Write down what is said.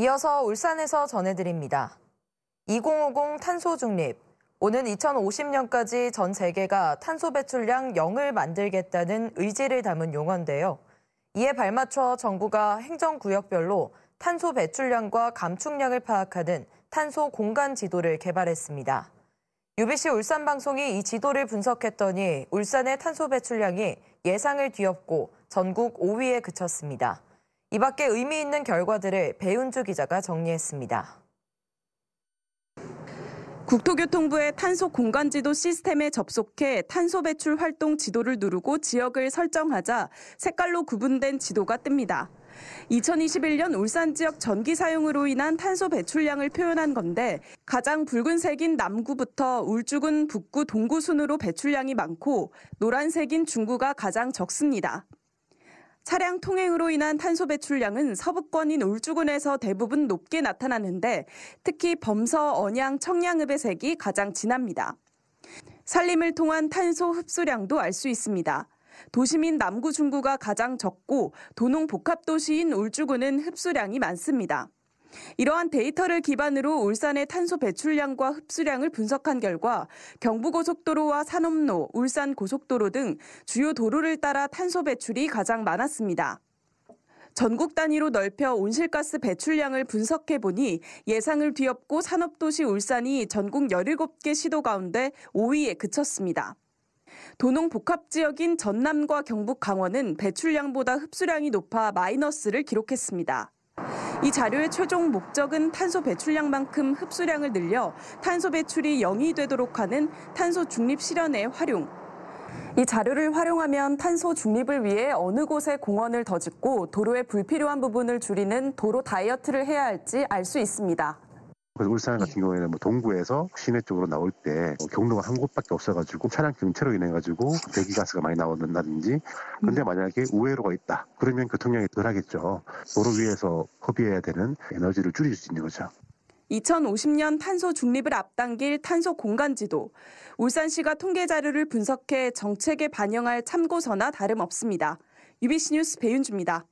이어서 울산에서 전해드립니다. 2050 탄소 중립. 오는 2050년까지 전 세계가 탄소 배출량 0을 만들겠다는 의지를 담은 용어인데요. 이에 발맞춰 정부가 행정구역별로 탄소 배출량과 감축량을 파악하는 탄소 공간 지도를 개발했습니다. UBC 울산 방송이 이 지도를 분석했더니 울산의 탄소 배출량이 예상을 뒤엎고 전국 5위에 그쳤습니다. 이 밖에 의미 있는 결과들을 배은주 기자가 정리했습니다. 국토교통부의 탄소 공간지도 시스템에 접속해 탄소 배출 활동 지도를 누르고 지역을 설정하자 색깔로 구분된 지도가 뜹니다. 2021년 울산 지역 전기 사용으로 인한 탄소 배출량을 표현한 건데 가장 붉은색인 남구부터 울주군 북구 동구 순으로 배출량이 많고 노란색인 중구가 가장 적습니다. 차량 통행으로 인한 탄소 배출량은 서부권인 울주군에서 대부분 높게 나타나는데 특히 범서, 언양, 청양읍의 색이 가장 진합니다. 산림을 통한 탄소 흡수량도 알 수 있습니다. 도심인 남구 중구가 가장 적고 도농 복합도시인 울주군은 흡수량이 많습니다. 이러한 데이터를 기반으로 울산의 탄소 배출량과 흡수량을 분석한 결과 경부고속도로와 산업로, 울산 고속도로 등 주요 도로를 따라 탄소 배출이 가장 많았습니다. 전국 단위로 넓혀 온실가스 배출량을 분석해 보니 예상을 뒤엎고 산업도시 울산이 전국 17개 시도 가운데 5위에 그쳤습니다. 도농 복합 지역인 전남과 경북 강원은 배출량보다 흡수량이 높아 마이너스를 기록했습니다. 이 자료의 최종 목적은 탄소 배출량만큼 흡수량을 늘려 탄소 배출이 0이 되도록 하는 탄소 중립 실현의 활용, 이 자료를 활용하면 탄소 중립을 위해 어느 곳에 공원을 더 짓고 도로의 불필요한 부분을 줄이는 도로 다이어트를 해야 할지 알 수 있습니다. 그래서 울산 예. 같은 경우에는 뭐 동구에서 시내 쪽으로 나올 때 뭐 경로가 한 곳밖에 없어가지고 차량 경차로 인해 가지고 배기가스가 많이 나온다든지 근데 음. 만약에 우회로가 있다 그러면 교통량이 덜하겠죠 도로 위에서 허비해야 되는 에너지를 줄일 수 있는 거죠. 2050년 탄소 중립을 앞당길 탄소 공간지도 울산시가 통계 자료를 분석해 정책에 반영할 참고서나 다름없습니다. UBC 뉴스 배윤주입니다.